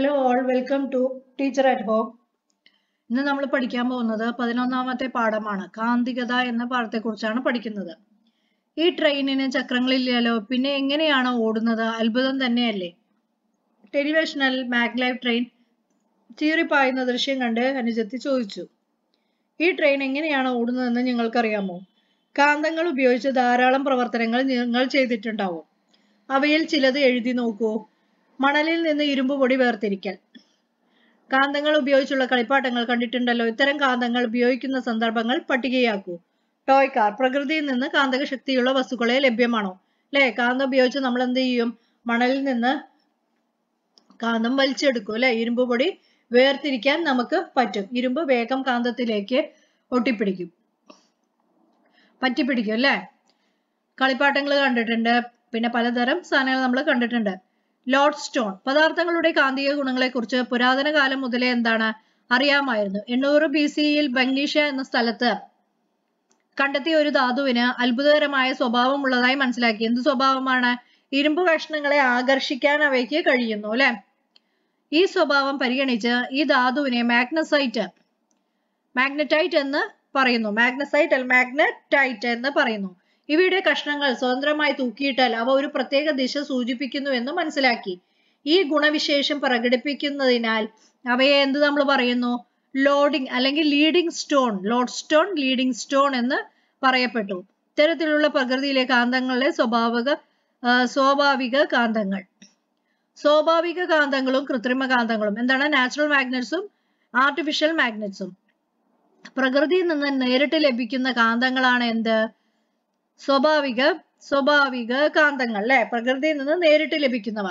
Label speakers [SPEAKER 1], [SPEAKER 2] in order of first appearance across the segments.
[SPEAKER 1] hello all welcome to teacher at home ഇന്ന് നമ്മൾ പഠിക്കാൻ പോകുന്നത് പതിനൊന്നാമത്തെ പാഠമാണ് കാന്തികത എന്ന കുറിച്ചാണ് പഠിക്കുന്നത് ഈ ട്രെയിനിന് ചക്രങ്ങളില്ലല്ലോ പിന്നെ എങ്ങനെയാണ് ഓടുന്നത് അത്ഭുതം തന്നെയല്ലേ ടെലിവിഷനിൽ മാഗ്ലൈവ് ട്രെയിൻ ചീറി പായുന്ന ദൃശ്യം കണ്ട് അനുജത്തി ചോദിച്ചു ഈ ട്രെയിൻ എങ്ങനെയാണ് ഓടുന്നതെന്ന് നിങ്ങൾക്കറിയാമോ കാന്തങ്ങൾ ഉപയോഗിച്ച് ധാരാളം പ്രവർത്തനങ്ങൾ നിങ്ങൾ ചെയ്തിട്ടുണ്ടാവും അവയിൽ ചിലത് എഴുതി നോക്കൂ മണലിൽ നിന്ന് ഇരുമ്പ് പൊടി വേർതിരിക്കൽ കാന്തങ്ങൾ ഉപയോഗിച്ചുള്ള കളിപ്പാട്ടങ്ങൾ കണ്ടിട്ടുണ്ടല്ലോ ഇത്തരം കാന്തങ്ങൾ ഉപയോഗിക്കുന്ന സന്ദർഭങ്ങൾ പട്ടികയാക്കൂ ടോയ് കാർ പ്രകൃതിയിൽ നിന്ന് കാന്തക ശക്തിയുള്ള വസ്തുക്കളെ ലഭ്യമാണോ അല്ലെ കാന്തം ഉപയോഗിച്ച് നമ്മൾ എന്ത് ചെയ്യും മണലിൽ നിന്ന് കാന്തം വലിച്ചെടുക്കും അല്ലെ ഇരുമ്പ് പൊടി വേർതിരിക്കാൻ നമുക്ക് പറ്റും ഇരുമ്പ് വേഗം കാന്തത്തിലേക്ക് ഒട്ടിപ്പിടിക്കും പറ്റിപ്പിടിക്കും അല്ലേ കളിപ്പാട്ടങ്ങൾ കണ്ടിട്ടുണ്ട് പിന്നെ പലതരം സാധനങ്ങൾ നമ്മൾ കണ്ടിട്ടുണ്ട് ലോഡ് സ്റ്റോൺ പദാർത്ഥങ്ങളുടെ കാന്തിക ഗുണങ്ങളെ കുറിച്ച് പുരാതന കാലം മുതലേ എന്താണ് അറിയാമായിരുന്നു എണ്ണൂറ് ബി സിയിൽ ബംഗീഷ എന്ന സ്ഥലത്ത് കണ്ടെത്തിയ ഒരു ധാതുവിന് അത്ഭുതകരമായ സ്വഭാവമുള്ളതായി മനസ്സിലാക്കി എന്ത് സ്വഭാവമാണ് ഇരുമ്പ് കഷ്ണങ്ങളെ ആകർഷിക്കാൻ അവയ്ക്ക് കഴിയുന്നു അല്ലെ ഈ സ്വഭാവം പരിഗണിച്ച് ഈ ധാതുവിനെ മാഗ്നസൈറ്റ് മാഗ്നറ്റൈറ്റ് എന്ന് പറയുന്നു മാഗ്നസൈറ്റ് അല്ല മാഗ്നറ്റൈറ്റ് എന്ന് പറയുന്നു ഇവയുടെ കഷ്ണങ്ങൾ സ്വതന്ത്രമായി തൂക്കിയിട്ടാൽ അവ ഒരു പ്രത്യേക ദിശ സൂചിപ്പിക്കുന്നു എന്ന് മനസ്സിലാക്കി ഈ ഗുണവിശേഷം പ്രകടിപ്പിക്കുന്നതിനാൽ അവയെ എന്ത് നമ്മൾ പറയുന്നു ലോഡിംഗ് അല്ലെങ്കിൽ leading stone load stone leading stone എന്ന് പറയപ്പെട്ടു ഇത്തരത്തിലുള്ള പ്രകൃതിയിലെ കാന്തങ്ങളുടെ സ്വാഭാവിക സ്വാഭാവിക കാന്തങ്ങൾ സ്വാഭാവിക കാന്തങ്ങളും കൃത്രിമ കാന്തങ്ങളും എന്താണ് നാച്ചുറൽ മാഗ്നറ്റ്സും ആർട്ടിഫിഷ്യൽ മാഗ്നറ്റ്സും പ്രകൃതിയിൽ നിന്ന് നേരിട്ട് ലഭിക്കുന്ന കാന്തങ്ങളാണ് എന്ത് സ്വാഭാവിക സ്വാഭാവിക കാന്തങ്ങൾ അല്ലെ പ്രകൃതിയിൽ നിന്ന് നേരിട്ട് ലഭിക്കുന്നവ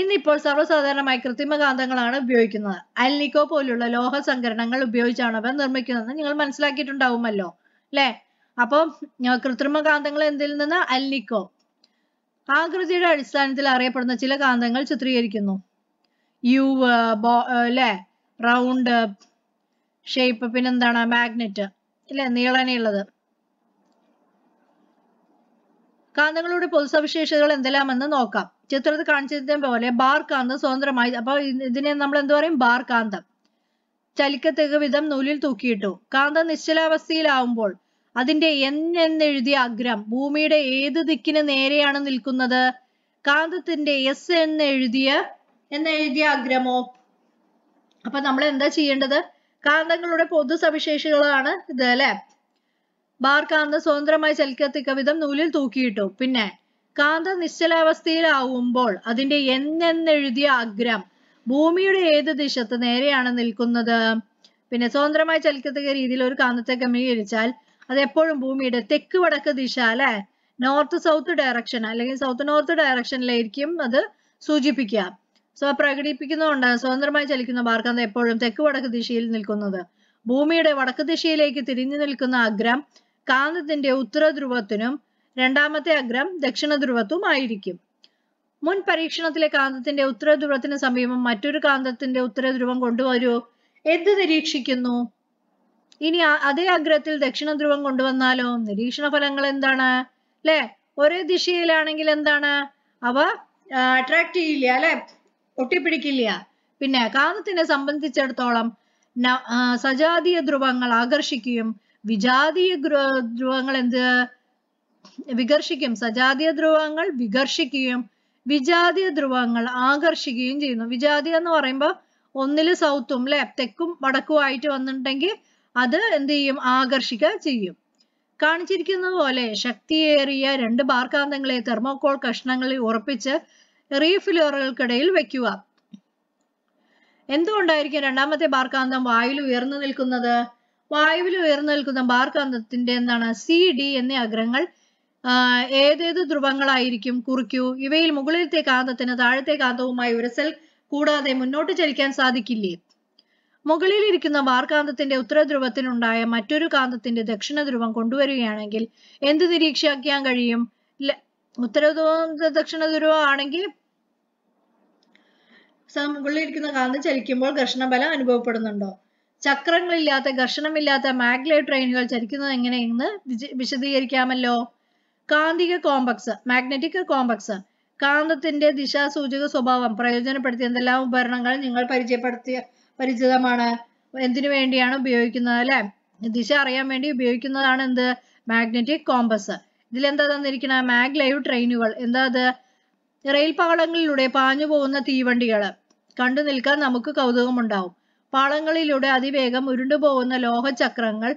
[SPEAKER 1] ഇന്നിപ്പോൾ സർവ്വസാധാരണമായി കൃത്രിമ കാന്തങ്ങളാണ് ഉപയോഗിക്കുന്നത് അൽനിക്കോ പോലുള്ള ലോഹ സംഭരണങ്ങൾ ഉപയോഗിച്ചാണ് അവ നിർമ്മിക്കുന്നത് നിങ്ങൾ മനസ്സിലാക്കിയിട്ടുണ്ടാവുമല്ലോ അല്ലെ അപ്പോൾ കൃത്രിമ കാന്തങ്ങൾ എന്തിൽ നിന്ന് അൽനിക്കോ ആകൃതിയുടെ അടിസ്ഥാനത്തിൽ അറിയപ്പെടുന്ന ചില കാന്തങ്ങൾ ചിത്രീകരിക്കുന്നു യു അല്ലെ റൗണ്ട് ഷേപ്പ് പിന്നെന്താണ് മാഗ്നറ്റ് ഇല്ലേ നീളനെയുള്ളത് കാന്തങ്ങളുടെ പൊതുസവിശേഷതകൾ എന്തെല്ലാമെന്ന് നോക്കാം ചിത്രത്തിൽ കാണിച്ചതിനെ പോലെ ബാർ കാന്തം സ്വതന്ത്രമായി അപ്പോൾ ഇതിനെ നമ്മൾ എന്ത് പറയും ബാർ കാന്തം ചലിക്കത്തക വിധം നൂലിൽ തൂക്കിയിട്ടു കാന്തം നിശ്ചലാവസ്ഥയിലാവുമ്പോൾ അതിന്റെ എൻ എന്നെഴുതിയ അഗ്രം ഭൂമിയുടെ ഏത് ദിക്കിന് നേരെയാണ് നിൽക്കുന്നത് കാന്തത്തിന്റെ എസ് എന്നെഴുതിയ എന്നെഴുതിയ അഗ്രമോ അപ്പൊ നമ്മൾ എന്താ ചെയ്യേണ്ടത് കാന്തങ്ങളുടെ പൊതു സവിശേഷതകളാണ് ഇത് അല്ലെ ബാർ സ്വതന്ത്രമായി ചലിക്കത്തിക്ക വിധം നൂലിൽ തൂക്കിയിട്ടു പിന്നെ കാന്ത നിശ്ചലാവസ്ഥയിലാവുമ്പോൾ അതിന്റെ എന്നെഴുതിയ അഗ്രം ഭൂമിയുടെ ഏത് ദിശത്ത് നേരെയാണ് നിൽക്കുന്നത് പിന്നെ സ്വതന്ത്രമായി ചലിക്കത്തക്ക രീതിയിൽ ഒരു കാന്തത്തെ ക്രമീകരിച്ചാൽ അത് എപ്പോഴും ഭൂമിയുടെ തെക്ക് വടക്ക് ദിശ അല്ലെ നോർത്ത് സൗത്ത് ഡയറക്ഷൻ അല്ലെങ്കിൽ സൗത്ത് നോർത്ത് ഡയറക്ഷനിലായിരിക്കും അത് സൂചിപ്പിക്കുക സോ പ്രകടിപ്പിക്കുന്നതുകൊണ്ട് സ്വതന്ത്രമായി ചലിക്കുന്ന ബാർക്കാന്ത എപ്പോഴും തെക്ക് വടക്ക് ദിശയിൽ നിൽക്കുന്നത് ഭൂമിയുടെ വടക്ക് ദിശയിലേക്ക് തിരിഞ്ഞു നിൽക്കുന്ന അഗ്രം കാന്തത്തിന്റെ ഉത്തരധ്രുവത്തിനും രണ്ടാമത്തെ അഗ്രം ദക്ഷിണധ്രുവത്തുമായിരിക്കും മുൻ പരീക്ഷണത്തിലെ കാന്തത്തിന്റെ ഉത്തരധ്രുവത്തിന് സമീപം മറ്റൊരു കാന്തത്തിന്റെ ഉത്തരധ്രുവം കൊണ്ടുവരൂ എന്ത് നിരീക്ഷിക്കുന്നു ഇനി അതേ അഗ്രത്തിൽ ദക്ഷിണധ്രുവം കൊണ്ടുവന്നാലോ നിരീക്ഷണ ഫലങ്ങൾ എന്താണ് അല്ലെ ഒരേ ദിശയിലാണെങ്കിൽ എന്താണ് അവ അട്രാക്ട് ചെയ്യില്ല അല്ലെ ഒട്ടിപ്പിടിക്കില്ല പിന്നെ കാന്തത്തിനെ സംബന്ധിച്ചിടത്തോളം സജാതീയ ധ്രുവങ്ങൾ ആകർഷിക്കുകയും വിജാതീയ ധ്രുവങ്ങൾ എന്ത് വികർഷിക്കും സജാതീയ ധ്രുവങ്ങൾ വികർഷിക്കുകയും വിജാതീയ ധ്രുവങ്ങൾ ആകർഷിക്കുകയും ചെയ്യുന്നു വിജാതി എന്ന് പറയുമ്പോൾ ഒന്നില് സൗത്തും അല്ലെ തെക്കും വടക്കും ആയിട്ട് വന്നിട്ടുണ്ടെങ്കിൽ അത് എന്ത് ചെയ്യും ആകർഷിക്കുക ചെയ്യും കാണിച്ചിരിക്കുന്നത് പോലെ ശക്തിയേറിയ രണ്ട് ബാർക്കാന്തങ്ങളെ തെർമോകോൾ കഷ്ണങ്ങളിൽ ഉറപ്പിച്ച് റീഫിലറുകൾക്കിടയിൽ വെക്കുക എന്തുകൊണ്ടായിരിക്കും രണ്ടാമത്തെ ബാർക്കാന്തം വായിൽ ഉയർന്നു നിൽക്കുന്നത് വായുവിൽ ഉയർന്നു നിൽക്കുന്ന ബാർകാന്തത്തിന്റെ എന്താണ് സി ഡി എന്നീ അഗ്രങ്ങൾ ഏതേത് ധ്രുവങ്ങളായിരിക്കും കുറിക്കൂ ഇവയിൽ മുകളിലത്തെ കാന്തത്തിന് താഴത്തെ കാന്തവുമായി ഉരസൽ കൂടാതെ മുന്നോട്ട് ചലിക്കാൻ സാധിക്കില്ലേ മുകളിലിരിക്കുന്ന വാർകാന്തത്തിന്റെ ഉത്തരധ്രുവത്തിനുണ്ടായ മറ്റൊരു കാന്തത്തിന്റെ ദക്ഷിണ ധ്രുവം കൊണ്ടുവരികയാണെങ്കിൽ എന്ത് നിരീക്ഷിക്കാൻ കഴിയും ഉത്തരധ്രുവം ദക്ഷിണ ധ്രുവം ആണെങ്കിൽ മുകളിലിരിക്കുന്ന കാന്തം ചലിക്കുമ്പോൾ ഘർഷണബലം അനുഭവപ്പെടുന്നുണ്ടോ ചക്രങ്ങളില്ലാത്ത ഘർഷണമില്ലാത്ത മാഗ്ലൈവ് ട്രെയിനുകൾ ചലിക്കുന്നത് എങ്ങനെയെന്ന് വിശദീകരിക്കാമല്ലോ കാന്തിക കോംപക്സ് മാഗ്നറ്റിക് കോംപക്സ് കാന്തത്തിന്റെ ദിശാസൂചക സ്വഭാവം പ്രയോജനപ്പെടുത്തിയ എന്തെല്ലാം ഉപകരണങ്ങൾ നിങ്ങൾ പരിചയപ്പെടുത്തിയ പരിചിതമാണ് എന്തിനു വേണ്ടിയാണ് ഉപയോഗിക്കുന്നത് അല്ലെ ദിശ അറിയാൻ വേണ്ടി ഉപയോഗിക്കുന്നതാണ് എന്ത് മാഗ്നറ്റിക് കോമ്പസ് ഇതിലെന്താ തന്നിരിക്കണ മാഗ്ലൈവ് ട്രെയിനുകൾ എന്താ അത് റെയിൽ പാളങ്ങളിലൂടെ പാഞ്ഞു പോകുന്ന തീവണ്ടികൾ കണ്ടു നിൽക്കാൻ നമുക്ക് കൗതുകമുണ്ടാവും പാളങ്ങളിലൂടെ അതിവേഗം ഉരുണ്ടുപോകുന്ന ലോഹചക്രങ്ങൾ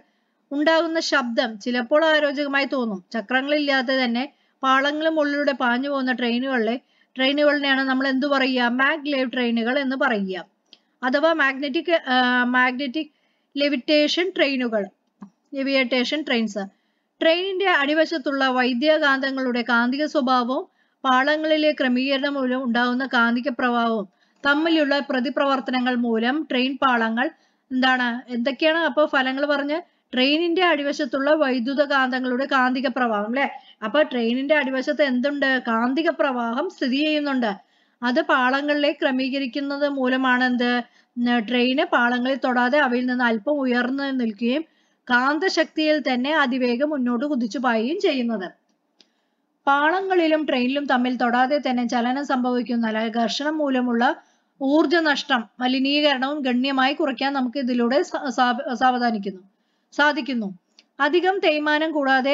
[SPEAKER 1] ഉണ്ടാകുന്ന ശബ്ദം ചിലപ്പോൾ ആരോചകമായി തോന്നും ചക്രങ്ങളില്ലാതെ തന്നെ പാളങ്ങളും ഉള്ളിലൂടെ പാഞ്ഞു പോകുന്ന ട്രെയിനുകളിലെ ട്രെയിനുകളിനെയാണ് നമ്മൾ എന്തു പറയുക മാഗ്ലേവ് ട്രെയിനുകൾ എന്ന് പറയുക അഥവാ മാഗ്നറ്റിക് മാഗ്നറ്റിക് ലെവിറ്റേഷൻ ട്രെയിനുകൾ ലെവിയേറ്റേഷൻ ട്രെയിൻസ് ട്രെയിനിന്റെ അടിവശത്തുള്ള വൈദ്യകാന്തങ്ങളുടെ കാന്തിക സ്വഭാവവും പാളങ്ങളിലെ ക്രമീകരണം മൂലം ഉണ്ടാകുന്ന കാന്തിക പ്രഭാവവും തമ്മിലുള്ള പ്രതിപ്രവർത്തനങ്ങൾ മൂലം ട്രെയിൻ പാളങ്ങൾ എന്താണ് എന്തൊക്കെയാണ് അപ്പോൾ ഫലങ്ങൾ പറഞ്ഞ് ട്രെയിനിന്റെ അടിവശത്തുള്ള വൈദ്യുത കാന്തങ്ങളുടെ കാന്തിക പ്രവാഹം അല്ലെ അപ്പൊ ട്രെയിനിന്റെ അടിവശത്ത് എന്തുണ്ട് കാന്തിക പ്രവാഹം സ്ഥിതി ചെയ്യുന്നുണ്ട് അത് പാളങ്ങളിലെ ക്രമീകരിക്കുന്നത് മൂലമാണ് എന്ത് ട്രെയിന് പാളങ്ങളിൽ തൊടാതെ അവയിൽ നിന്ന് അല്പം ഉയർന്നു നിൽക്കുകയും കാന്തശക്തിയിൽ തന്നെ അതിവേഗം മുന്നോട്ട് കുതിച്ചു പായുകയും ചെയ്യുന്നത് പാളങ്ങളിലും ട്രെയിനിലും തമ്മിൽ തൊടാതെ തന്നെ ചലനം അല്ലെങ്കിൽ ഘർഷണം മൂലമുള്ള നഷ്ടം മലിനീകരണവും ഗണ്യമായി കുറയ്ക്കാൻ നമുക്ക് ഇതിലൂടെ സാവധാനിക്കുന്നു സാധിക്കുന്നു അധികം തേയ്മാനം കൂടാതെ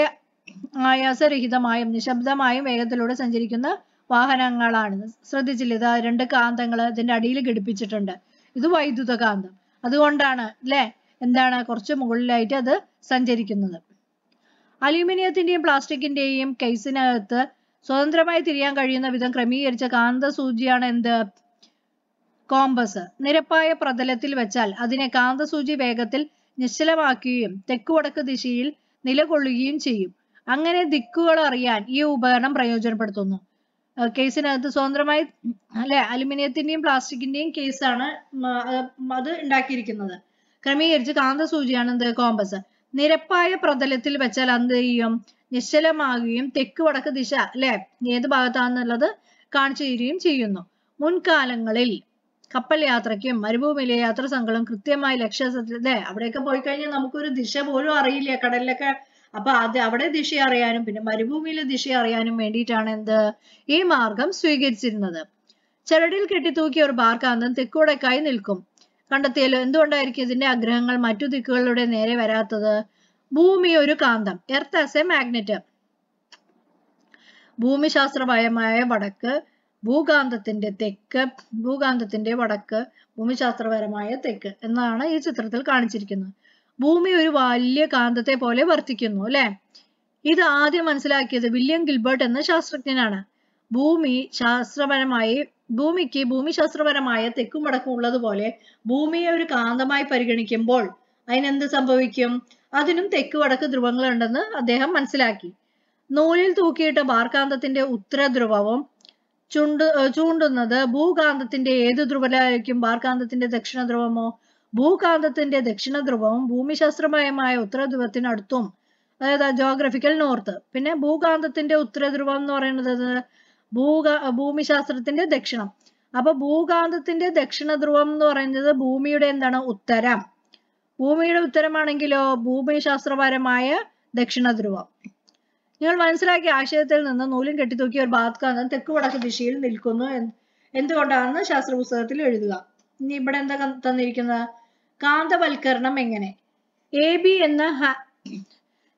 [SPEAKER 1] ആയാസരഹിതമായും നിശബ്ദമായും വേഗത്തിലൂടെ സഞ്ചരിക്കുന്ന വാഹനങ്ങളാണ് ശ്രദ്ധിച്ചില്ലേ ഇതാ രണ്ട് കാന്തങ്ങൾ ഇതിന്റെ അടിയിൽ ഘടിപ്പിച്ചിട്ടുണ്ട് ഇത് വൈദ്യുത കാന്തം അതുകൊണ്ടാണ് അല്ലെ എന്താണ് കുറച്ച് മുകളിലായിട്ട് അത് സഞ്ചരിക്കുന്നത് അലൂമിനിയത്തിന്റെയും പ്ലാസ്റ്റിക്കിന്റെയും കേസിനകത്ത് സ്വതന്ത്രമായി തിരിയാൻ കഴിയുന്ന വിധം ക്രമീകരിച്ച കാന്ത സൂചിയാണ് എന്ത് കോമ്പസ് നിരപ്പായ പ്രതലത്തിൽ വെച്ചാൽ അതിനെ കാന്തസൂചി വേഗത്തിൽ നിശ്ചലമാക്കുകയും വടക്ക് ദിശയിൽ നിലകൊള്ളുകയും ചെയ്യും അങ്ങനെ ദിക്കുകൾ അറിയാൻ ഈ ഉപകരണം പ്രയോജനപ്പെടുത്തുന്നു കേസിനകത്ത് സ്വതന്ത്രമായി അല്ലെ അലുമിനിയത്തിന്റെയും പ്ലാസ്റ്റിക്കിന്റെയും കേസാണ് അത് ഉണ്ടാക്കിയിരിക്കുന്നത് ക്രമീകരിച്ച് കാന്തസൂചിയാണ് എന്ത് കോമ്പസ് നിരപ്പായ പ്രതലത്തിൽ വെച്ചാൽ എന്ത് ചെയ്യും നിശ്ചലമാകുകയും തെക്ക് വടക്ക് ദിശ അല്ലെ ഏത് ഭാഗത്താണെന്നുള്ളത് കാണിച്ചു തരികയും ചെയ്യുന്നു മുൻകാലങ്ങളിൽ കപ്പൽ യാത്രയ്ക്കും മരുഭൂമിയിലെ യാത്ര സംഘങ്ങളും കൃത്യമായി ലക്ഷ്യസത്തിലെ അവിടെയൊക്കെ പോയി കഴിഞ്ഞാൽ നമുക്കൊരു ദിശ പോലും അറിയില്ല കടലിലൊക്കെ അപ്പൊ അത് അവിടെ ദിശ അറിയാനും പിന്നെ മരുഭൂമിയിലെ ദിശ അറിയാനും വേണ്ടിയിട്ടാണ് എന്ത് ഈ മാർഗം സ്വീകരിച്ചിരുന്നത് ചരടിൽ കെട്ടിത്തൂക്കിയ ഒരു ബാർക്കാന്തം തെക്കുവടക്കായി നിൽക്കും കണ്ടെത്തിയല്ലോ എന്തുകൊണ്ടായിരിക്കും ഇതിന്റെ ആഗ്രഹങ്ങൾ മറ്റു ദിക്കുകളിലൂടെ നേരെ വരാത്തത് ഭൂമി ഒരു കാന്തം എർത്ത് ആസ് എ മാഗ്നറ്റ് ഭൂമിശാസ്ത്രപരമായ വടക്ക് ഭൂകാന്തത്തിന്റെ തെക്ക് ഭൂകാന്തത്തിന്റെ വടക്ക് ഭൂമിശാസ്ത്രപരമായ തെക്ക് എന്നാണ് ഈ ചിത്രത്തിൽ കാണിച്ചിരിക്കുന്നത് ഭൂമി ഒരു വലിയ കാന്തത്തെ പോലെ വർത്തിക്കുന്നു അല്ലെ ഇത് ആദ്യം മനസ്സിലാക്കിയത് വില്യം ഗിൽബർട്ട് എന്ന ശാസ്ത്രജ്ഞനാണ് ഭൂമി ശാസ്ത്രപരമായി ഭൂമിക്ക് ഭൂമിശാസ്ത്രപരമായ തെക്കും വടക്കും ഉള്ളതുപോലെ ഭൂമിയെ ഒരു കാന്തമായി പരിഗണിക്കുമ്പോൾ അതിനെന്ത് സംഭവിക്കും അതിനും തെക്ക് വടക്ക് ധ്രുവങ്ങളുണ്ടെന്ന് അദ്ദേഹം മനസ്സിലാക്കി നൂലിൽ തൂക്കിയിട്ട ബാർകാന്തത്തിന്റെ ഉത്തര ധ്രുവവും ചുണ്ട് ചൂണ്ടുന്നത് ഭൂകാന്തത്തിന്റെ ഏത് ധ്രുവലായിരിക്കും ബാർകാന്തത്തിന്റെ ദക്ഷിണ ധ്രുവമോ ഭൂകാന്തത്തിന്റെ ദക്ഷിണ ധ്രുവവും ഭൂമിശാസ്ത്രപരമായ ഉത്തര ധ്രുവത്തിനടുത്തും അതായത് ജോഗ്രഫിക്കൽ നോർത്ത് പിന്നെ ഭൂകാന്തത്തിന്റെ ഉത്തര ധ്രുവം എന്ന് പറയുന്നത് ഭൂക ഭൂമിശാസ്ത്രത്തിന്റെ ദക്ഷിണം അപ്പൊ ഭൂകാന്തത്തിന്റെ ദക്ഷിണ ധ്രുവം എന്ന് പറയുന്നത് ഭൂമിയുടെ എന്താണ് ഉത്തരം ഭൂമിയുടെ ഉത്തരമാണെങ്കിലോ ഭൂമിശാസ്ത്രപരമായ ദക്ഷിണ ധ്രുവം നിങ്ങൾ മനസ്സിലാക്കിയ ആശയത്തിൽ നിന്ന് നൂലും കെട്ടിത്തൂക്കിയ ഒരു ബാത്കാന്തം തെക്ക് വടക്ക് ദിശയിൽ നിൽക്കുന്നു എന്തുകൊണ്ടാണെന്ന് പുസ്തകത്തിൽ എഴുതുക ഇനി ഇവിടെ എന്താ തന്നിരിക്കുന്നത് കാന്തവൽക്കരണം എങ്ങനെ എ ബി എന്ന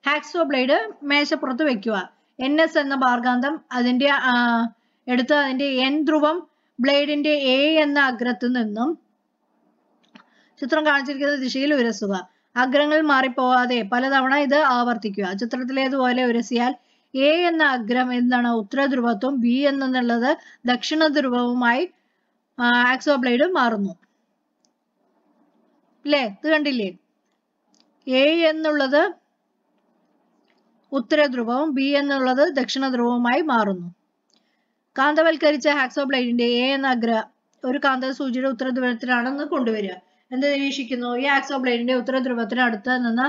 [SPEAKER 1] ഹാക്സോ ബ്ലേഡ് മേശപ്പുറത്ത് വെക്കുക എൻ എസ് എന്ന മാർഗാന്തം അതിന്റെ എടുത്ത് അതിന്റെ എൻ ധ്രുവം ബ്ലേഡിന്റെ എ എന്ന അഗ്രത്തു നിന്നും ചിത്രം കാണിച്ചിരിക്കുന്ന ദിശയിൽ ഉരസുക അഗ്രങ്ങൾ മാറിപ്പോവാതെ പലതവണ ഇത് ആവർത്തിക്കുക ചിത്രത്തിലേതുപോലെ ഉരസിയാൽ എ എന്ന അഗ്രം എന്താണ് ഉത്തരധ്രുവത്വം ബി എന്നുള്ളത് ദക്ഷിണ ധ്രുവവുമായി ആക്സോ ബ്ലേഡ് മാറുന്നു അല്ലേ ഇത് കണ്ടില്ലേ എ എന്നുള്ളത് ഉത്തരധ്രുവവും ബി എന്നുള്ളത് ദക്ഷിണധ്രുവവുമായി മാറുന്നു കാന്തവൽക്കരിച്ച ഹാക്സോ ബ്ലേഡിന്റെ എ എന്ന അഗ്ര ഒരു കാന്ത സൂചിയുടെ ഉത്തരധ്രുവത്തിലാണെന്ന് കൊണ്ടുവരിക എന്ത് നിരീക്ഷിക്കുന്നു ഈ ആക്സോബ്ലൈഡിന്റെ ബ്ലേഡിന്റെ ഉത്തര നിന്ന്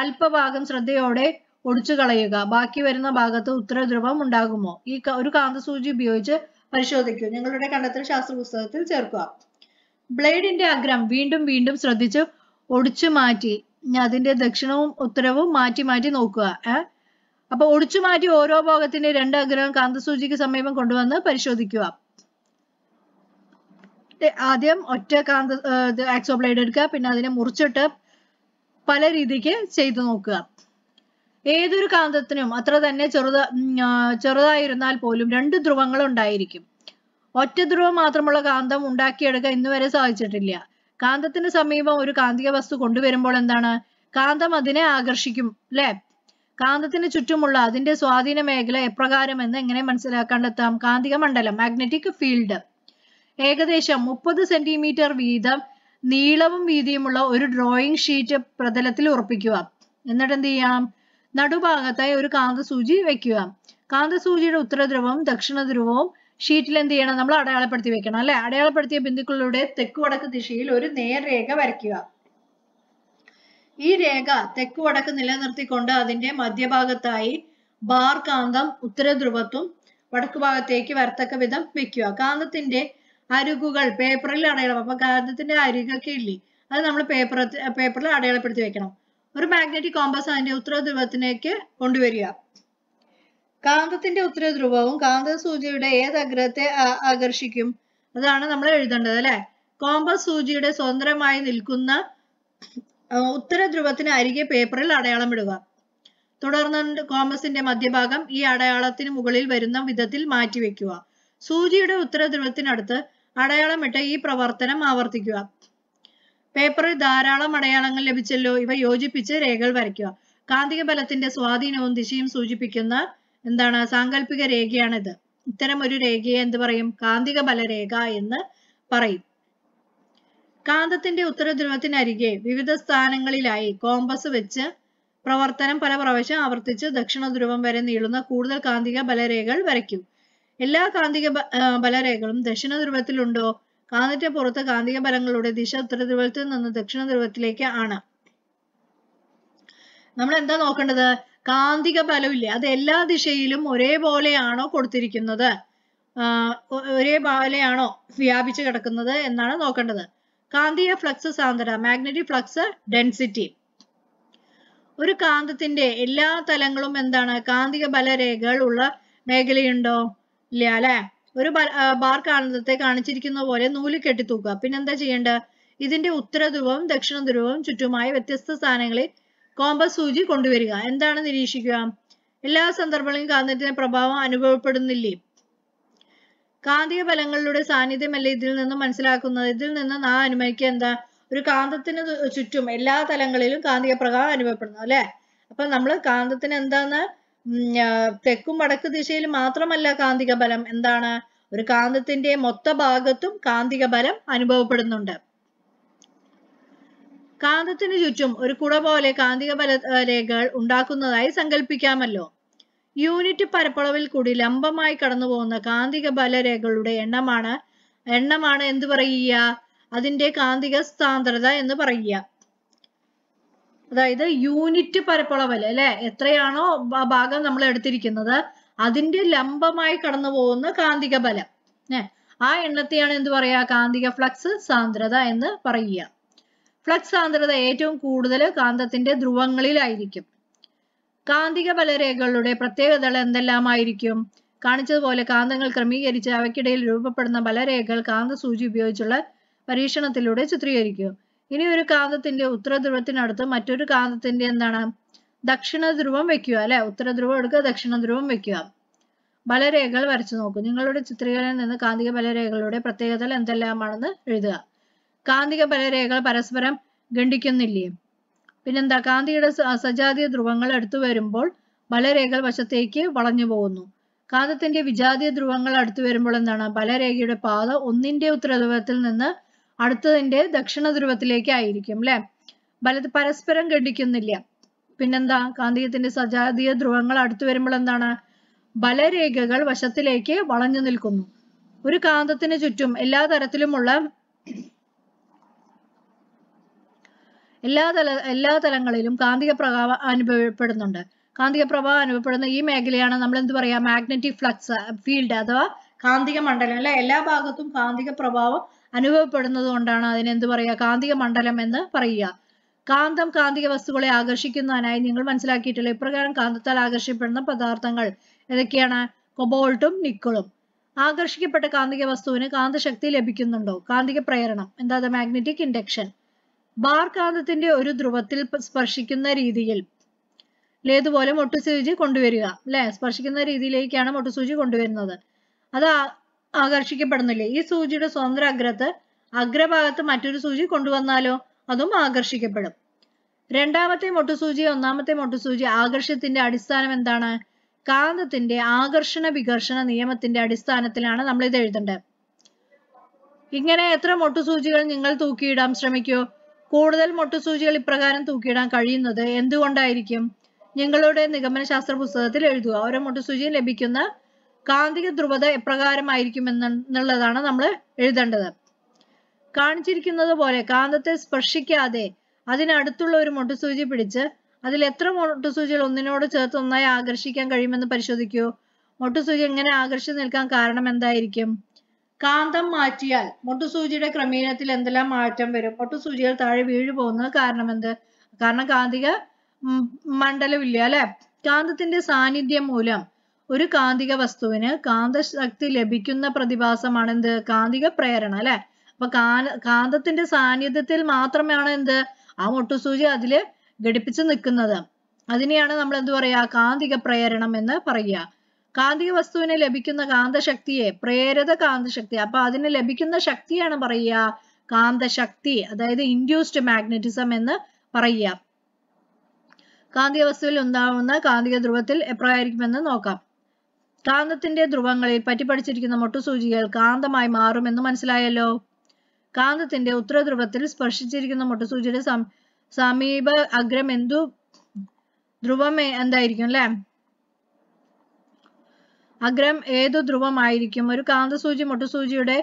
[SPEAKER 1] അല്പഭാഗം ശ്രദ്ധയോടെ ഒടിച്ചു കളയുക ബാക്കി വരുന്ന ഭാഗത്ത് ഉത്തരധ്രുവം ഉണ്ടാകുമോ ഈ ഒരു കാന്ത സൂചി ഉപയോഗിച്ച് പരിശോധിക്കൂ നിങ്ങളുടെ കണ്ടെത്തൽ ശാസ്ത്ര പുസ്തകത്തിൽ ചേർക്കുക ബ്ലേഡിന്റെ അഗ്രം വീണ്ടും വീണ്ടും ശ്രദ്ധിച്ച് ഒടിച്ചു മാറ്റി അതിൻ്റെ ദക്ഷിണവും ഉത്തരവും മാറ്റി മാറ്റി നോക്കുക ഏഹ് അപ്പൊ ഒടിച്ചു മാറ്റി ഓരോ ഭാഗത്തിന്റെ രണ്ട് അഗ്രഹം കാന്തസൂചിക്ക് സമീപം കൊണ്ടുവന്ന് പരിശോധിക്കുക ആദ്യം ഒറ്റ കാന്ത ആക്സോബ്ലൈഡ് എടുക്കുക പിന്നെ അതിനെ മുറിച്ചിട്ട് പല രീതിക്ക് ചെയ്തു നോക്കുക ഏതൊരു കാന്തത്തിനും അത്ര തന്നെ ചെറുത ചെറുതായിരുന്നാൽ പോലും രണ്ട് ധ്രുവങ്ങൾ ഉണ്ടായിരിക്കും ഒറ്റ ധ്രുവം മാത്രമുള്ള കാന്തം ഉണ്ടാക്കിയെടുക്കാൻ ഇന്നുവരെ സാധിച്ചിട്ടില്ല കാന്തത്തിന് സമീപം ഒരു കാന്തിക വസ്തു കൊണ്ടുവരുമ്പോൾ എന്താണ് കാന്തം അതിനെ ആകർഷിക്കും അല്ലെ കാന്തത്തിന് ചുറ്റുമുള്ള അതിന്റെ സ്വാധീന മേഖല എപ്രകാരം എന്ന് എങ്ങനെ മനസ്സിലാക്കാണ്ടെത്താം കാന്തിക മണ്ഡലം മാഗ്നറ്റിക് ഫീൽഡ് ഏകദേശം മുപ്പത് സെന്റിമീറ്റർ വീതം നീളവും വീതിയുമുള്ള ഒരു ഡ്രോയിങ് ഷീറ്റ് പ്രതലത്തിൽ ഉറപ്പിക്കുക എന്നിട്ട് എന്ത് ചെയ്യണം നടുഭാഗത്തായി ഒരു കാന്തസൂചി വയ്ക്കുക കാന്തസൂചിയുടെ ഉത്തരധ്രുവവും ദക്ഷിണ ധ്രുവവും ഷീറ്റിൽ എന്ത് ചെയ്യണം നമ്മൾ അടയാളപ്പെടുത്തി വെക്കണം അല്ലെ അടയാളപ്പെടുത്തിയ ബിന്ദുക്കളിലൂടെ തെക്ക് വടക്ക് ദിശയിൽ ഒരു നേർരേഖ വരയ്ക്കുക ഈ രേഖ തെക്ക് വടക്ക് നിലനിർത്തിക്കൊണ്ട് അതിന്റെ മധ്യഭാഗത്തായി ബാർ കാന്തം ഉത്തരധ്രുവത്തും വടക്കു ഭാഗത്തേക്ക് വരത്തക്ക വിധം വെക്കുക കാന്തത്തിന്റെ അരുകുകൾ പേപ്പറിൽ അടയാളം അപ്പൊ കാന്തത്തിന്റെ അരികൊക്കെ ഇല്ലേ അത് നമ്മൾ പേപ്പർ പേപ്പറിൽ അടയാളപ്പെടുത്തി വെക്കണം ഒരു മാഗ്നറ്റിക് കോമ്പസ് അതിന്റെ ഉത്തരധ്രുവത്തിലേക്ക് കൊണ്ടുവരിക കാന്തത്തിന്റെ ഉത്തര ധ്രുവവും കാന്ത സൂചിയുടെ ഏത് അഗ്രഹത്തെ ആകർഷിക്കും അതാണ് നമ്മൾ എഴുതേണ്ടത് അല്ലെ കോമ്പസ് സൂചിയുടെ സ്വതന്ത്രമായി നിൽക്കുന്ന ഉത്തര ധ്രുവത്തിന് അരികെ പേപ്പറിൽ അടയാളം ഇടുക തുടർന്ന് കോമ്പസിന്റെ മധ്യഭാഗം ഈ അടയാളത്തിന് മുകളിൽ വരുന്ന വിധത്തിൽ മാറ്റിവെക്കുക സൂചിയുടെ ഉത്തര ധ്രുവത്തിനടുത്ത് ഇട്ട് ഈ പ്രവർത്തനം ആവർത്തിക്കുക പേപ്പറിൽ ധാരാളം അടയാളങ്ങൾ ലഭിച്ചല്ലോ ഇവ യോജിപ്പിച്ച് രേഖകൾ വരയ്ക്കുക കാന്തിക ബലത്തിന്റെ സ്വാധീനവും ദിശയും സൂചിപ്പിക്കുന്ന എന്താണ് സാങ്കല്പിക രേഖയാണിത് ഇത്തരം ഒരു രേഖയെ എന്ത് പറയും കാന്തിക ബലരേഖ എന്ന് പറയും കാന്തത്തിന്റെ ഉത്തരധ്രുവത്തിനരികെ വിവിധ സ്ഥാനങ്ങളിലായി കോമ്പസ് വെച്ച് പ്രവർത്തനം പല പ്രാവശ്യം ആവർത്തിച്ച് ദക്ഷിണ ധ്രുവം വരെ നീളുന്ന കൂടുതൽ കാന്തിക ബലരേഖകൾ വരയ്ക്കും എല്ലാ കാന്തിക ബലരേഖകളും ദക്ഷിണ ധ്രുവത്തിലുണ്ടോ കാന്തിന്റെ പുറത്ത് കാന്തിക ബലങ്ങളുടെ ദിശ ഉത്തരധ്രുവത്തിൽ നിന്ന് ദക്ഷിണ ധ്രുവത്തിലേക്ക് ആണ് നമ്മൾ എന്താ നോക്കേണ്ടത് കാന്തിക ബലമില്ലേ അത് എല്ലാ ദിശയിലും ഒരേപോലെയാണോ കൊടുത്തിരിക്കുന്നത് ഒരേപോലെയാണോ വ്യാപിച്ചു കിടക്കുന്നത് എന്നാണ് നോക്കേണ്ടത് കാന്തിക ഫ്ലക്സ് സാന്ദ്രത മാഗ്നറ്റിക് ഫ്ലക്സ് ഡെൻസിറ്റി ഒരു കാന്തത്തിന്റെ എല്ലാ തലങ്ങളും എന്താണ് കാന്തിക ബലരേഖകൾ ഉള്ള മേഖലയുണ്ടോ ഇല്ല അല്ലെ ഒരു ബാർ കാന്തത്തെ കാണിച്ചിരിക്കുന്ന പോലെ നൂല് കെട്ടിത്തൂക്കുക പിന്നെന്താ ചെയ്യേണ്ടത് ഇതിന്റെ ഉത്തര ധ്രുവവും ദക്ഷിണ ധ്രുവവും ചുറ്റുമായി വ്യത്യസ്ത സ്ഥാനങ്ങളിൽ കോമ്പസ് സൂചി കൊണ്ടുവരിക എന്താണ് നിരീക്ഷിക്കുക എല്ലാ സന്ദർഭങ്ങളിലും കാന്തത്തിന്റെ പ്രഭാവം അനുഭവപ്പെടുന്നില്ലേ കാന്തിക ബലങ്ങളുടെ സാന്നിധ്യമല്ല ഇതിൽ നിന്ന് മനസ്സിലാക്കുന്നത് ഇതിൽ നിന്ന് നാ അനുമാനിക്കുക എന്താ ഒരു കാന്തത്തിന് ചുറ്റും എല്ലാ തലങ്ങളിലും കാന്തിക പ്രഭാവം അനുഭവപ്പെടുന്നു അല്ലെ അപ്പൊ നമ്മൾ കാന്തത്തിന് എന്താന്ന് തെക്കും വടക്ക് ദിശയിൽ മാത്രമല്ല കാന്തിക ബലം എന്താണ് ഒരു കാന്തത്തിന്റെ മൊത്ത ഭാഗത്തും കാന്തിക ബലം അനുഭവപ്പെടുന്നുണ്ട് കാന്തത്തിന് ചുറ്റും ഒരു കുട പോലെ കാന്തിക ബല രേഖകൾ ഉണ്ടാക്കുന്നതായി സങ്കല്പിക്കാമല്ലോ യൂണിറ്റ് പരപ്പളവിൽ കൂടി ലംബമായി കടന്നു പോകുന്ന കാന്തിക ബലരേഖകളുടെ എണ്ണമാണ് എണ്ണമാണ് എന്ത് പറയുക അതിന്റെ കാന്തിക സാന്ദ്രത എന്ന് പറയുക അതായത് യൂണിറ്റ് പരപ്പളവൽ അല്ലെ എത്രയാണോ ഭാഗം നമ്മൾ എടുത്തിരിക്കുന്നത് അതിന്റെ ലംബമായി കടന്നു പോകുന്ന കാന്തിക ബലം ആ എണ്ണത്തെയാണ് എന്ത് പറയാ കാന്തിക ഫ്ലക്സ് സാന്ദ്രത എന്ന് പറയുക ഫ്ലക്സ് സാന്ദ്രത ഏറ്റവും കൂടുതൽ കാന്തത്തിന്റെ ധ്രുവങ്ങളിലായിരിക്കും കാന്തിക ബലരേഖകളുടെ പ്രത്യേകത എന്തെല്ലാമായിരിക്കും കാണിച്ചതുപോലെ കാന്തങ്ങൾ ക്രമീകരിച്ച് അവയ്ക്കിടയിൽ രൂപപ്പെടുന്ന ബലരേഖകൾ കാന്ത സൂചി ഉപയോഗിച്ചുള്ള പരീക്ഷണത്തിലൂടെ ചിത്രീകരിക്കും ഇനി ഒരു കാന്തത്തിന്റെ ഉത്തരധ്രുവത്തിനടുത്ത് മറ്റൊരു കാന്തത്തിന്റെ എന്താണ് ദക്ഷിണ ധ്രുവം വെക്കുക അല്ലെ ഉത്തരധ്രുവം എടുക്കുക ദക്ഷിണ ധ്രുവം വെക്കുക ബലരേഖകൾ വരച്ചു നോക്കൂ നിങ്ങളുടെ ചിത്രീകരണയിൽ നിന്ന് കാന്തിക ബലരേഖകളുടെ പ്രത്യേകതകൾ എന്തെല്ലാമാണെന്ന് എഴുതുക കാന്തിക ബലരേഖകൾ പരസ്പരം ഖണ്ഡിക്കുന്നില്ലേ പിന്നെന്താ കാന്തിയുടെ സജാതീയ ധ്രുവങ്ങൾ എടുത്തു വരുമ്പോൾ ബലരേഖകൾ വശത്തേക്ക് വളഞ്ഞു പോകുന്നു കാന്തത്തിന്റെ വിജാതീയ ധ്രുവങ്ങൾ അടുത്തു വരുമ്പോൾ എന്താണ് ബലരേഖയുടെ പാത ഒന്നിന്റെ ഉത്തരധ്രുവത്തിൽ നിന്ന് അടുത്തതിന്റെ ദക്ഷിണ ധ്രുവത്തിലേക്ക് ആയിരിക്കും അല്ലെ വലത് പരസ്പരം ഖണ്ഡിക്കുന്നില്ല പിന്നെന്താ കാന്തികത്തിന്റെ സജാതീയ ധ്രുവങ്ങൾ അടുത്തു വരുമ്പോൾ എന്താണ് ബലരേഖകൾ വശത്തിലേക്ക് വളഞ്ഞു നിൽക്കുന്നു ഒരു കാന്തത്തിന് ചുറ്റും എല്ലാ തരത്തിലുമുള്ള എല്ലാ തല എല്ലാ തലങ്ങളിലും കാന്തിക പ്രഭാവം അനുഭവപ്പെടുന്നുണ്ട് കാന്തിക പ്രഭാവം അനുഭവപ്പെടുന്ന ഈ മേഖലയാണ് നമ്മൾ എന്ത് പറയാ മാഗ്നറ്റിക് ഫ്ലക്സ് ഫീൽഡ് അഥവാ കാന്തിക മണ്ഡലം അല്ലെ എല്ലാ ഭാഗത്തും കാന്തിക പ്രഭാവം അനുഭവപ്പെടുന്നത് കൊണ്ടാണ് അതിന് എന്ത് പറയുക കാന്തിക മണ്ഡലം എന്ന് പറയുക കാന്തം കാന്തിക വസ്തുക്കളെ ആകർഷിക്കുന്നതിനായി നിങ്ങൾ മനസ്സിലാക്കിയിട്ടുള്ള ഇപ്രകാരം കാന്തത്താൽ ആകർഷിക്കപ്പെടുന്ന പദാർത്ഥങ്ങൾ ഏതൊക്കെയാണ് കൊബോൾട്ടും നിക്കളും ആകർഷിക്കപ്പെട്ട കാന്തിക വസ്തുവിന് കാന്തശക്തി ലഭിക്കുന്നുണ്ടോ കാന്തിക പ്രേരണം എന്താ മാഗ്നറ്റിക് ഇൻഡക്ഷൻ ബാർ കാന്തത്തിന്റെ ഒരു ധ്രുവത്തിൽ സ്പർശിക്കുന്ന രീതിയിൽ ഇതേതുപോലെ മൊട്ടുസൂചി കൊണ്ടുവരിക അല്ലെ സ്പർശിക്കുന്ന രീതിയിലേക്കാണ് മൊട്ടുസൂചി കൊണ്ടുവരുന്നത് അത് ആകർഷിക്കപ്പെടുന്നില്ലേ ഈ സൂചിയുടെ സ്വതന്ത്ര അഗ്രത്ത് അഗ്രഭാഗത്ത് മറ്റൊരു സൂചി കൊണ്ടുവന്നാലോ അതും ആകർഷിക്കപ്പെടും രണ്ടാമത്തെ മൊട്ടുസൂചി ഒന്നാമത്തെ മൊട്ടുസൂചി ആകർഷത്തിന്റെ അടിസ്ഥാനം എന്താണ് കാന്തത്തിന്റെ ആകർഷണ വികർഷണ നിയമത്തിന്റെ അടിസ്ഥാനത്തിലാണ് നമ്മൾ ഇത് എഴുതേണ്ടത് ഇങ്ങനെ എത്ര മൊട്ടുസൂചികൾ നിങ്ങൾ തൂക്കിയിടാൻ ശ്രമിക്കൂ കൂടുതൽ മൊട്ടുസൂചികൾ ഇപ്രകാരം തൂക്കിയിടാൻ കഴിയുന്നത് എന്തുകൊണ്ടായിരിക്കും നിങ്ങളുടെ നിഗമനശാസ്ത്ര പുസ്തകത്തിൽ എഴുതുക ഓരോ മൊട്ടുസൂചിയും ലഭിക്കുന്ന കാന്തിക ധ്രുവത എപ്രകാരമായിരിക്കും എന്നുള്ളതാണ് നമ്മൾ എഴുതേണ്ടത് കാണിച്ചിരിക്കുന്നത് പോലെ കാന്തത്തെ സ്പർശിക്കാതെ അതിനടുത്തുള്ള ഒരു മൊട്ടുസൂചി പിടിച്ച് അതിൽ എത്ര മൊട്ടുസൂചികൾ ഒന്നിനോട് ചേർത്ത് ഒന്നായി ആകർഷിക്കാൻ കഴിയുമെന്ന് പരിശോധിക്കൂ മൊട്ടുസൂചി എങ്ങനെ ആകർഷിച്ചു നിൽക്കാൻ കാരണം എന്തായിരിക്കും കാന്തം മാറ്റിയാൽ മുട്ടുസൂചിയുടെ ക്രമീണത്തിൽ എന്തെല്ലാം മാറ്റം വരും മുട്ടുസൂചികൾ താഴെ വീഴു പോകുന്നത് കാരണം എന്ത് കാരണം കാന്തിക മണ്ഡലമില്ല അല്ലെ കാന്തത്തിന്റെ സാന്നിധ്യം മൂലം ഒരു കാന്തിക വസ്തുവിന് കാന്തശക്തി ലഭിക്കുന്ന പ്രതിഭാസമാണ് എന്ത് കാന്തിക പ്രേരണ അല്ലെ അപ്പൊ കാന്തത്തിന്റെ സാന്നിധ്യത്തിൽ മാത്രമാണ് എന്ത് ആ മുട്ടുസൂചി അതില് ഘടിപ്പിച്ച് നിൽക്കുന്നത് അതിനെയാണ് നമ്മൾ എന്ത് പറയാ കാന്തിക പ്രേരണം എന്ന് പറയുക കാന്തിക വസ്തുവിന് ലഭിക്കുന്ന കാന്തശക്തിയെ പ്രേരത കാന്തശക്തി അപ്പൊ അതിന് ലഭിക്കുന്ന ശക്തിയാണ് പറയുക കാന്തശക്തി അതായത് ഇൻഡ്യൂസ്ഡ് മാഗ്നറ്റിസം എന്ന് പറയുക കാന്തിക വസ്തുവിൽ ഉണ്ടാവുന്ന കാന്തിക ധ്രുവത്തിൽ എപ്രകാരിക്കുമെന്ന് നോക്കാം കാന്തത്തിന്റെ ധ്രുവങ്ങളിൽ പറ്റി പഠിച്ചിരിക്കുന്ന സൂചികൾ കാന്തമായി മാറുമെന്ന് മനസ്സിലായല്ലോ കാന്തത്തിന്റെ ഉത്തരധ്രുവത്തിൽ സ്പർശിച്ചിരിക്കുന്ന മുട്ടുസൂചിയുടെ സമീപ അഗ്രം എന്തു ധ്രുവം എന്തായിരിക്കും അല്ലെ അഗ്രം ഏതു ധ്രുവമായിരിക്കും ഒരു കാന്തസൂചി മുട്ടുസൂചിയുടെ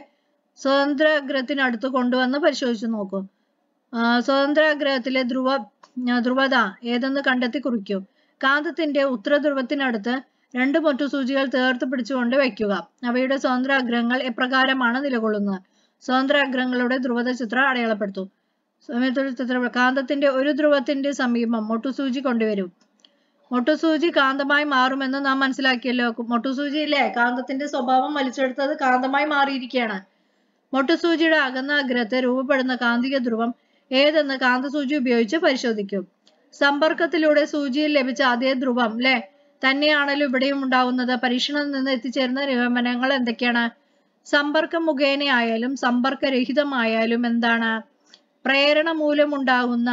[SPEAKER 1] സ്വതന്ത്ര ഗ്രഹത്തിനടുത്ത് കൊണ്ടുവന്ന് പരിശോധിച്ചു നോക്കൂ സ്വതന്ത്ര ഗ്രഹത്തിലെ ധ്രുവ ധ്രുവത ഏതെന്ന് കണ്ടെത്തി കുറിക്കൂ കാന്തത്തിന്റെ ധ്രുവത്തിനടുത്ത് രണ്ട് മുട്ടുസൂചികൾ തേർത്ത് പിടിച്ചുകൊണ്ട് വയ്ക്കുക അവയുടെ അഗ്രഹങ്ങൾ എപ്രകാരമാണ് നിലകൊള്ളുന്നത് അഗ്രഹങ്ങളുടെ ധ്രുവത ചിത്രം അടയാളപ്പെടുത്തൂ സമയത്തുള്ള ചിത്രം കാന്തത്തിന്റെ ഒരു ധ്രുവത്തിന്റെ സമീപം മുട്ടുസൂചി കൊണ്ടുവരും മൊട്ടുസൂചി കാന്തമായി മാറുമെന്ന് നാം മനസ്സിലാക്കിയല്ലോ മൊട്ടുസൂചി ഇല്ലേ കാന്തത്തിന്റെ സ്വഭാവം വലിച്ചെടുത്തത് കാന്തമായി മാറിയിരിക്കുകയാണ് മൊട്ടുസൂചിയുടെ അകന്ന അഗ്രഹത്തെ രൂപപ്പെടുന്ന കാന്തിക ധ്രുവം ഏതെന്ന് കാന്തസൂചി ഉപയോഗിച്ച് പരിശോധിക്കും സമ്പർക്കത്തിലൂടെ സൂചിയിൽ ലഭിച്ച അതേ ധ്രുവം അല്ലെ തന്നെയാണല്ലോ ഇവിടെയും ഉണ്ടാവുന്നത് പരീക്ഷണത്തിൽ നിന്ന് എത്തിച്ചേരുന്ന നിഗമനങ്ങൾ എന്തൊക്കെയാണ് സമ്പർക്കം മുഖേനയായാലും സമ്പർക്കരഹിതമായാലും എന്താണ് പ്രേരണ മൂലമുണ്ടാകുന്ന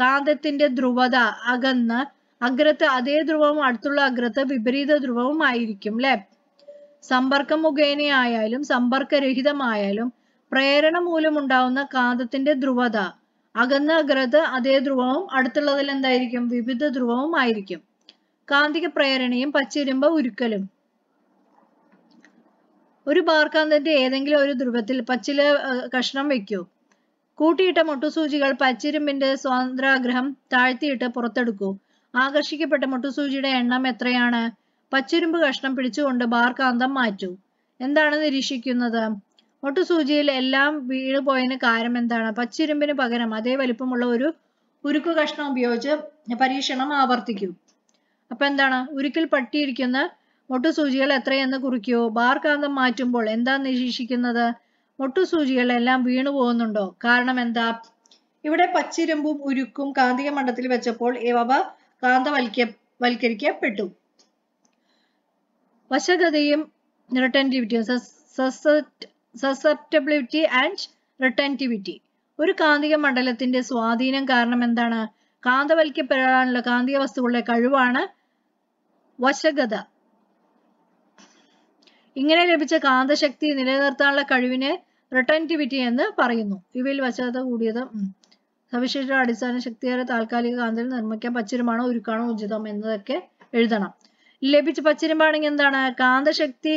[SPEAKER 1] കാന്തത്തിന്റെ ധ്രുവത അകന്ന് അഗ്രത്ത് അതേ ധ്രുവവും അടുത്തുള്ള അഗ്രത്ത് വിപരീത ധ്രുവവും ആയിരിക്കും അല്ലെ സമ്പർക്കം മുഖേനയായാലും സമ്പർക്കരഹിതമായാലും പ്രേരണ മൂലമുണ്ടാവുന്ന കാന്തത്തിന്റെ ധ്രുവത അകന്ന അഗ്രത് അതേ ധ്രുവവും അടുത്തുള്ളതിൽ എന്തായിരിക്കും വിവിധ ധ്രുവവും ആയിരിക്കും കാന്തിക പ്രേരണയും പച്ചിരുമ്പ ഉരുക്കലും ഒരു ബാർക്കാന്തന്റെ ഏതെങ്കിലും ഒരു ധ്രുവത്തിൽ പച്ചില കഷ്ണം വെക്കൂ കൂട്ടിയിട്ട സൂചികൾ പച്ചിരുമ്പിന്റെ സ്വാതന്ത്രാഗ്രഹം താഴ്ത്തിയിട്ട് പുറത്തെടുക്കൂ ആകർഷിക്കപ്പെട്ട മുട്ടുസൂചിയുടെ എണ്ണം എത്രയാണ് പച്ചുരുമ്പ് കഷ്ണം പിടിച്ചുകൊണ്ട് ബാർകാന്തം മാറ്റു എന്താണ് നിരീക്ഷിക്കുന്നത് മുട്ടുസൂചിയിൽ എല്ലാം പോയതിന് കാരണം എന്താണ് പച്ചിരുമ്പിന് പകരം അതേ വലിപ്പമുള്ള ഒരു ഉരുക്ക് കഷ്ണം ഉപയോഗിച്ച് പരീക്ഷണം ആവർത്തിക്കും അപ്പൊ എന്താണ് ഉരുക്കിൽ പട്ടിയിരിക്കുന്ന മുട്ടുസൂചികൾ എത്രയെന്ന് കുറിക്കൂ ബാർകാന്തം മാറ്റുമ്പോൾ എന്താ നിരീക്ഷിക്കുന്നത് എല്ലാം വീണു പോകുന്നുണ്ടോ കാരണം എന്താ ഇവിടെ പച്ചിരുമ്പും ഉരുക്കും കാന്തിക മണ്ഡത്തിൽ വെച്ചപ്പോൾ അവ കാന്തവൽക്ക വൽക്കരിക്കപ്പെട്ടു വശഗതയും റിട്ടൻറ്റിവിറ്റിയും സസെപ്റ്റബിലിറ്റി ആൻഡ് റിട്ടൻറ്റിവിറ്റി ഒരു കാന്തിക മണ്ഡലത്തിന്റെ സ്വാധീനം കാരണം എന്താണ് കാന്തവൽക്കപ്പെടാനുള്ള കാന്തിക വസ്തുക്കളുടെ കഴിവാണ് വശഗത ഇങ്ങനെ ലഭിച്ച കാന്തശക്തി നിലനിർത്താനുള്ള കഴിവിനെ റിട്ടൻറ്റിവിറ്റി എന്ന് പറയുന്നു ഇവയിൽ വശത കൂടിയത് സവിശേഷ അടിസ്ഥാന ശക്തിയേറെ താൽക്കാലിക കാന്തൽ നിർമ്മിക്കാൻ പച്ചിരമാണോ ഉരുക്കാണോ ഉചിതം എന്നതൊക്കെ എഴുതണം ലഭിച്ച പച്ചിരമ്പാണെങ്കിൽ എന്താണ് കാന്തശക്തി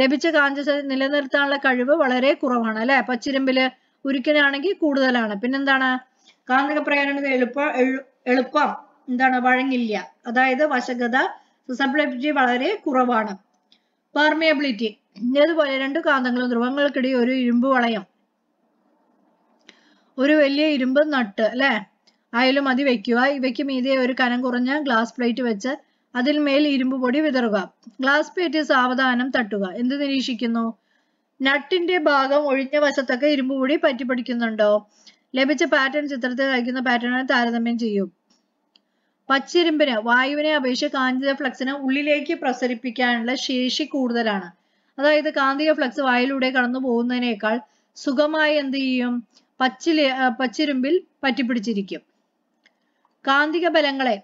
[SPEAKER 1] ലഭിച്ച കാന്ത നിലനിർത്താനുള്ള കഴിവ് വളരെ കുറവാണ് അല്ലെ പച്ചിരുമ്പില് ഉരുക്കിനാണെങ്കിൽ കൂടുതലാണ് പിന്നെന്താണ് കാന്തിക പ്രേരണത എളുപ്പം എളുപ്പം എന്താണ് വഴങ്ങില്ല അതായത് വശകത സസംപ്ലബിലിറ്റി വളരെ കുറവാണ് പെർമിയബിലിറ്റി ഇതുപോലെ രണ്ട് കാന്തങ്ങളും ധ്രുവങ്ങൾക്കിടയിൽ ഒരു ഇരുമ്പ് വളയം ഒരു വലിയ ഇരുമ്പ് നട്ട് അല്ലേ അയലും അതി വെക്കുക ഇവയ്ക്ക് മീതെ ഒരു കനം കുറഞ്ഞ ഗ്ലാസ് പ്ലേറ്റ് വെച്ച് അതിൽ മേൽ ഇരുമ്പ് പൊടി വിതറുക ഗ്ലാസ് പ്ലേറ്റ് സാവധാനം തട്ടുക എന്ത് നിരീക്ഷിക്കുന്നു നട്ടിന്റെ ഭാഗം ഒഴിഞ്ഞ വശത്തൊക്കെ ഇരുമ്പ് പൊടി പറ്റിപ്പിടിക്കുന്നുണ്ടോ ലഭിച്ച പാറ്റേൺ ചിത്രത്തിൽ കഴിക്കുന്ന പാറ്റേണിനെ താരതമ്യം ചെയ്യും പച്ചിരുമ്പിന് വായുവിനെ അപേക്ഷിച്ച് കാന്തിക ഫ്ലക്സിന് ഉള്ളിലേക്ക് പ്രസരിപ്പിക്കാനുള്ള ശേഷി കൂടുതലാണ് അതായത് കാന്തിക ഫ്ലക്സ് വായിലൂടെ കടന്നു പോകുന്നതിനേക്കാൾ സുഖമായി എന്ത് ചെയ്യും പച്ചിലെ പച്ചിരുമ്പിൽ പറ്റിപ്പിടിച്ചിരിക്കും കാന്തിക ബലങ്ങളെ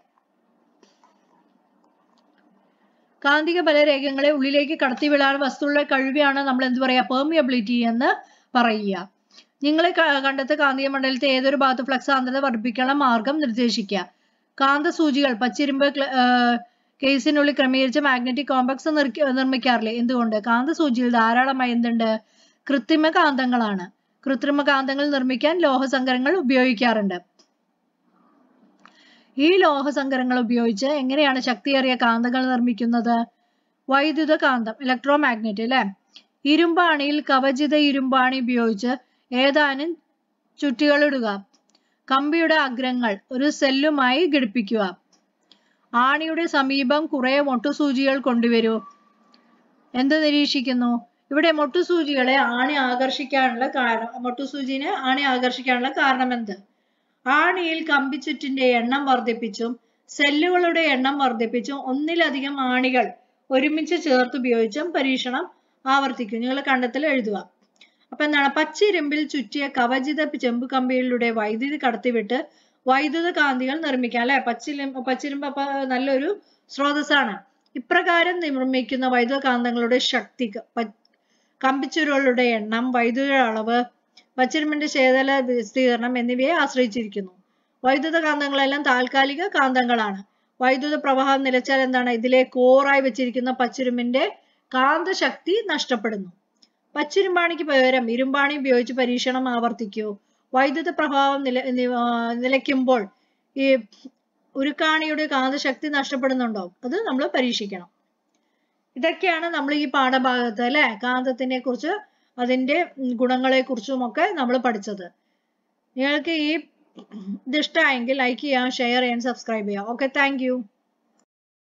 [SPEAKER 1] കാന്തിക ബലരേഖങ്ങളെ ഉള്ളിലേക്ക് കടത്തിവിടാൻ വസ്തുക്കളുടെ കഴിവാണ് നമ്മൾ എന്ത് പറയുക പെർമിയബിലിറ്റി എന്ന് പറയുക നിങ്ങളെ കണ്ടെത്ത കാന്തിക മണ്ഡലത്തെ ഏതൊരു ഭാഗത്ത് ഫ്ലക്സ് സാന്ദ്രത വർദ്ധിപ്പിക്കാനുള്ള മാർഗം നിർദ്ദേശിക്കുക കാന്ത സൂചികൾ പച്ചിരുമ്പ് കേസിനുള്ളിൽ ക്രമീകരിച്ച മാഗ്നറ്റിക് കോംപ്ലക്സ് നിർമ്മിക്കാറില്ലേ എന്തുകൊണ്ട് കാന്ത സൂചിയിൽ ധാരാളമായി എന്തുണ്ട് കൃത്രിമ കാന്തങ്ങളാണ് കൃത്രിമകാന്തങ്ങൾ നിർമ്മിക്കാൻ ലോഹസങ്കരങ്ങൾ ഉപയോഗിക്കാറുണ്ട് ഈ ലോഹസങ്കരങ്ങൾ ഉപയോഗിച്ച് എങ്ങനെയാണ് ശക്തിയേറിയ കാന്തങ്ങൾ നിർമ്മിക്കുന്നത് വൈദ്യുത കാന്തം ഇലക്ട്രോ മാഗ്നറ്റ് അല്ലെ ഇരുമ്പാണിയിൽ കവചിത ഇരുമ്പാണി ഉപയോഗിച്ച് ഏതാനും ചുറ്റികളിടുക കമ്പിയുടെ അഗ്രങ്ങൾ ഒരു സെല്ലുമായി ഘടിപ്പിക്കുക ആണിയുടെ സമീപം കുറെ മൊട്ടുസൂചികൾ കൊണ്ടുവരൂ എന്ത് നിരീക്ഷിക്കുന്നു ഇവിടെ മൊട്ടുസൂചികളെ ആണി ആകർഷിക്കാനുള്ള കാരണം മൊട്ടുസൂചിനെ ആണി ആകർഷിക്കാനുള്ള കാരണം എന്ത് ആണിയിൽ കമ്പിച്ചുറ്റിന്റെ എണ്ണം വർദ്ധിപ്പിച്ചും സെല്ലുകളുടെ എണ്ണം വർദ്ധിപ്പിച്ചും ഒന്നിലധികം ആണികൾ ഒരുമിച്ച് ചേർത്ത് ഉപയോഗിച്ചും പരീക്ഷണം ആവർത്തിക്കും നിങ്ങൾ കണ്ടെത്തൽ എഴുതുക അപ്പൊ എന്താണ് പച്ചിരുമ്പിൽ ചുറ്റിയ കവചിത ചെമ്പ് കമ്പികളിലൂടെ വൈദ്യുതി കടത്തിവിട്ട് വൈദ്യുത കാന്തികൾ നിർമ്മിക്കാം അല്ലെ പച്ചിലും പച്ചിരുമ്പ് അപ്പൊ നല്ലൊരു സ്രോതസ്സാണ് ഇപ്രകാരം നിർമ്മിക്കുന്ന വൈദ്യുത കാന്തങ്ങളുടെ ശക്തി കമ്പിച്ചുരുളുടെ എണ്ണം വൈദ്യുത അളവ് വച്ചിരുമ്പിന്റെ ശേതല വിസ്തീർണം എന്നിവയെ ആശ്രയിച്ചിരിക്കുന്നു വൈദ്യുത കാന്തങ്ങളെല്ലാം താൽക്കാലിക കാന്തങ്ങളാണ് വൈദ്യുത പ്രവാഹം നിലച്ചാൽ എന്താണ് ഇതിലെ കോറായി വെച്ചിരിക്കുന്ന പച്ചിരുമ്പിന്റെ കാന്തശക്തി നഷ്ടപ്പെടുന്നു പച്ചിരുമ്പാണിക്ക് പകരം ഇരുമ്പാണി ഉപയോഗിച്ച് പരീക്ഷണം ആവർത്തിക്കൂ വൈദ്യുത പ്രഭാവം നില നിലയ്ക്കുമ്പോൾ ഈ ഉരുക്കാണിയുടെ കാന്തശക്തി നഷ്ടപ്പെടുന്നുണ്ടോ അത് നമ്മൾ പരീക്ഷിക്കണം ഇതൊക്കെയാണ് നമ്മൾ ഈ പാഠഭാഗത്ത് അല്ലെ കാന്തത്തിനെ കുറിച്ച് അതിന്റെ ഗുണങ്ങളെ കുറിച്ചും ഒക്കെ നമ്മൾ പഠിച്ചത് നിങ്ങൾക്ക് ഈ ഇതിഷ്ടമായെങ്കിൽ ലൈക്ക് ചെയ്യാം ഷെയർ ചെയ്യാം സബ്സ്ക്രൈബ് ചെയ്യാം ഓക്കെ താങ്ക്